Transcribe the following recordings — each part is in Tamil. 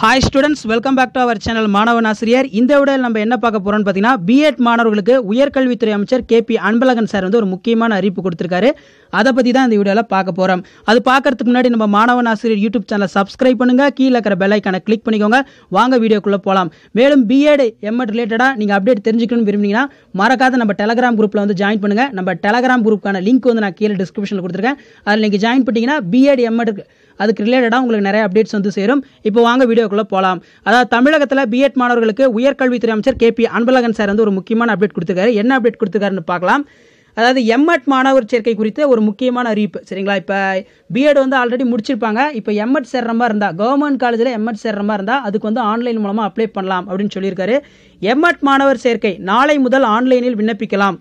hi students welcome back to our channel மாணவன் ஆசிரியர் இந்த விடையில் நம்ம என்ன பார்க்க போகிறோம்னு பார்த்தீங்கன்னா பிஎட் மாணவர்களுக்கு உயர்கல்வித்துறை அமைச்சர் கே பி அன்பழகன் சார் வந்து ஒரு முக்கியமான அறிவிப்பு கொடுத்துருக்காரு அதை பற்றி தான் இந்த வீடியோவில் பார்க்க போகிறோம் அது பார்க்கறதுக்கு முன்னாடி நம்ம மாணவன் ஆசிரியர் யூடியூப் சேனலை சப்ஸ்கிரைப் பண்ணுங்கள் கீழே இருக்கிற பெல் ஐக்கானை கிளிக் பண்ணிக்கோங்க வாங்க வீடியோக்குள்ளே போகலாம் மேலும் பிஎட் எம்எட் ரிலேட்டடாக நீங்கள் அப்டேட் தெரிஞ்சுக்கணும்னு விரும்புனீங்கன்னா மறக்காத நம்ம டெலகிராம் குரூப்பில் வந்து ஜாயின் பண்ணுங்கள் நம்ம டெலகிராம் குரூப்புக்கான லிங்க் வந்து நான் கீழே டிஸ்கிரிப்ஷனில் கொடுத்துருக்கேன் அதில் நீங்கள் ஜாயின் பண்ணிட்டீங்கன்னா பிஎட் எம்எட் அதுக்கு ரிலேட்டடாக உங்களுக்கு நிறைய அப்டேட்ஸ் வந்து சேரும் இப்போ வாங்க வீடியோக்குள்ளே போகலாம் அதாவது தமிழகத்தில் பிஎட் மாணவர்களுக்கு உயர்கல்வித்துறை அமைச்சர் கே பி அன்பழகன் சார் வந்து ஒரு முக்கியமான அப்டேட் கொடுத்துருக்காரு என்ன அப்டேட் கொடுத்துருக்காருன்னு பார்க்கலாம் அதாவது எம்எட் மாணவர் சேர்க்கை குறித்த ஒரு முக்கியமான அறிவிப்பு சரிங்களா இப்போ பிஎட் வந்து ஆல்ரெடி முடிச்சிருப்பாங்க இப்போ எம்எட் சேர்ற மாதிரி இருந்தால் கவர்மெண்ட் காலேஜில் எம்எட் சேர்ற மாதிரி இருந்தால் அதுக்கு வந்து ஆன்லைன் மூலமாக அப்ளை பண்ணலாம் அப்படின்னு சொல்லியிருக்காரு எம்எட் மாணவர் சேர்க்கை நாளை முதல் ஆன்லைனில் விண்ணப்பிக்கலாம்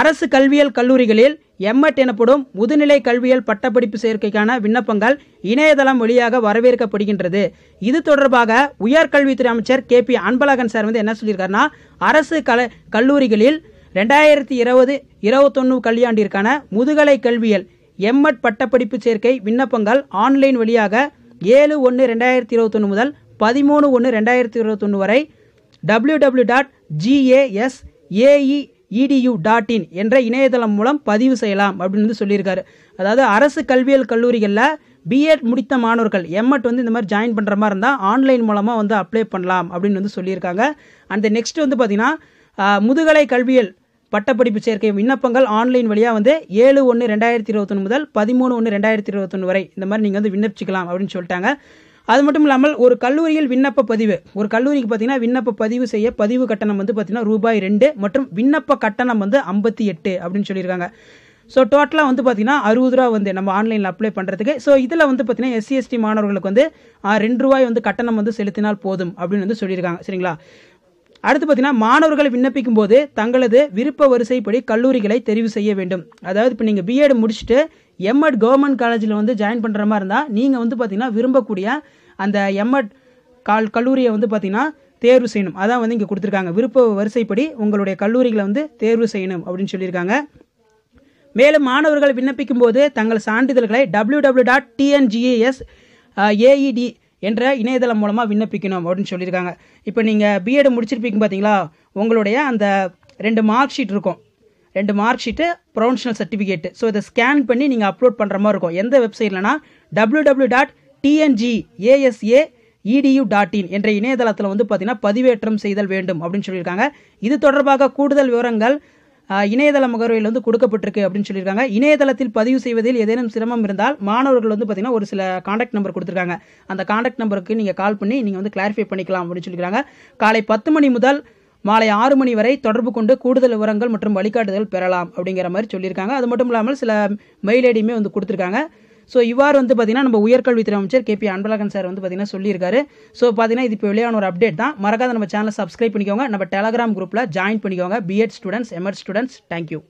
அரசு கல்வியியல் கல்லூரிகளில் எம்எட் எனப்படும் முதுநிலை கல்வியல் பட்டப்படிப்பு சேர்க்கைக்கான விண்ணப்பங்கள் இணையதளம் வழியாக வரவேற்கப்படுகின்றது இது தொடர்பாக உயர்கல்வித்துறை அமைச்சர் கே பி அன்பழகன் சார் வந்து என்ன சொல்லியிருக்காருன்னா அரசு கல கல்லூரிகளில் ரெண்டாயிரத்தி இருபது இருபத்தொன்னு கல்வியாண்டிற்கான முதுகலை கல்வியல் எம்எட் பட்டப்படிப்பு சேர்க்கை விண்ணப்பங்கள் ஆன்லைன் வழியாக ஏழு ஒன்று ரெண்டாயிரத்தி இருபத்தொன்று முதல் பதிமூணு ஒன்று ரெண்டாயிரத்தி இருபத்தொன்று வரை W W dot GAS AE EDU dot in என்ற இணையதளம் மூலம் பதிவு செய்யலாம் அப்படின்னு வந்து சொல்லியிருக்காரு அதாவது அரசு கல்வியல் கல்லூரிகளில் பிஎட் முடித்த மாணவர்கள் எம்எட் வந்து இந்த மாதிரி ஜாயின் பண்ணுற மாதிரி இருந்தால் ஆன்லைன் மூலமாக வந்து அப்ளை பண்ணலாம் அப்படின்னு வந்து சொல்லியிருக்காங்க அண்ட் நெக்ஸ்ட் வந்து பார்த்திங்கன்னா முதுகலை கல்வியல் பட்டப்படிப்பு சேர்க்கை விண்ணப்பங்கள் ஆன்லைன் வழியாக வந்து ஏழு ஒன்று ரெண்டாயிரத்தி இருபத்தொன்று முதல் பதிமூணு ஒன்று ரெண்டாயிரத்தி இருபத்தொன்று வரை இந்த மாதிரி நீங்கள் வந்து விண்ணப்பிச்சிக்கலாம் அப்படின்னு சொல்லிட்டாங்க அது மட்டும் இல்லாமல் ஒரு கல்லூரியில் விண்ணப்ப பதிவு ஒரு கல்லூரிக்கு பார்த்தீங்கன்னா விண்ணப்ப பதிவு செய்ய பதிவு கட்டணம் வந்து பார்த்தீங்கன்னா ரூபாய் ரெண்டு மற்றும் விண்ணப்ப கட்டணம் வந்து ஐம்பத்தி எட்டு அப்படின்னு சொல்லியிருக்காங்க ஸோ டோட்டலாக வந்து பார்த்தீங்கன்னா அறுபது ரூபா வந்து நம்ம ஆன்லைனில் அப்ளை பண்ணுறதுக்கு ஸோ இதில் வந்து பார்த்தீங்கன்னா எஸ்சிஎஸ்டி மாணவர்களுக்கு வந்து ரெண்டு ரூபாய் வந்து கட்டணம் வந்து செலுத்தினால் போதும் அப்படின்னு வந்து சொல்லியிருக்காங்க சரிங்களா அடுத்து பார்த்தீங்கன்னா மாணவர்கள் விண்ணப்பிக்கும் போது தங்களது விருப்ப வரிசைப்படி கல்லூரிகளை தெரிவு செய்ய வேண்டும் அதாவது இப்போ நீங்கள் பிஎட் முடிச்சுட்டு எம்எட் கவர்மெண்ட் காலேஜில் வந்து ஜாயின் பண்ணுற மாதிரி இருந்தால் நீங்கள் வந்து பார்த்தீங்கன்னா விரும்பக்கூடிய அந்த எம்எட் கால் கல்லூரியை வந்து பார்த்திங்கன்னா தேர்வு செய்யணும் அதான் வந்து இங்கே கொடுத்துருக்காங்க விருப்ப வரிசைப்படி உங்களுடைய கல்லூரிகளை வந்து தேர்வு செய்யணும் அப்படின்னு சொல்லியிருக்காங்க மேலும் மாணவர்கள் விண்ணப்பிக்கும் போது தங்கள் சான்றிதழ்களை W W dot TNGAS AED என்ற இணையதளம் மூலமாக விண்ணப்பிக்கணும் அப்படின்னு சொல்லியிருக்காங்க இப்போ நீங்கள் பிஎட் முடிச்சிருப்பீங்க பார்த்தீங்களா உங்களுடைய அந்த ரெண்டு மார்க் ஷீட் இருக்கும் ரெண்டு mark sheet provisional certificate so இதை ஸ்கேன் பண்ணி நீங்கள் அப்லோட் பண்ணுற மாதிரி இருக்கும் எந்த வெப்சைட்லனா W W dot TNG ASA EDU dot in என்ற இணையதளத்தில் வந்து பார்த்தீங்கன்னா பதிவேற்றம் செய்தல் வேண்டும் அப்படின்னு சொல்லியிருக்காங்க இது தொடர்பாக கூடுதல் விவரங்கள் இணையதள முகவரியில் வந்து கொடுக்கப்பட்டிருக்கு அப்படின்னு சொல்லியிருக்காங்க இணையதளத்தில் பதிவு செய்வதில் ஏதேனும் சிரமம் இருந்தால் மாணவர்கள் வந்து பார்த்தீங்கன்னா ஒரு சில காண்டாக்ட் நம்பர் கொடுத்துருக்காங்க அந்த காண்டாக்ட் நம்பருக்கு நீங்கள் கால் பண்ணி நீங்கள் வந்து கிளாரிஃபை பண்ணிக்கலாம் அப்படின்னு சொல்லியிருக்காங்க காலை பத்து மணி முதல் மாலை ஆறு மணி வரை தொடர்பு கொண்டு கூடுதல் விவரங்கள் மற்றும் வழிகாட்டுதல் பெறலாம் அப்படிங்கிற மாதிரி சொல்லியிருக்காங்க அது மட்டும் இல்லாமல் சில மெயில் ஐடியுமே வந்து கொடுத்துருக்காங்க ஸோ இவ்வாறு வந்து பார்த்தீங்கன்னா நம்ம உயர்கல்வித்துறை அமைச்சர் கே பி அன்பழகன் சார் வந்து பார்த்தீங்கன்னா சொல்லியிருக்காரு ஸோ பார்த்தீங்கன்னா இது இப்போ வெளியான ஒரு அப்டேட் தான் மறக்காத நம்ம சேனலை சப்ஸ்கிரைப் பண்ணிக்கோங்க நம்ம டெலகிராம் குரூப்பில் ஜாயின் பண்ணிக்கோங்க BEd students MEd students thank you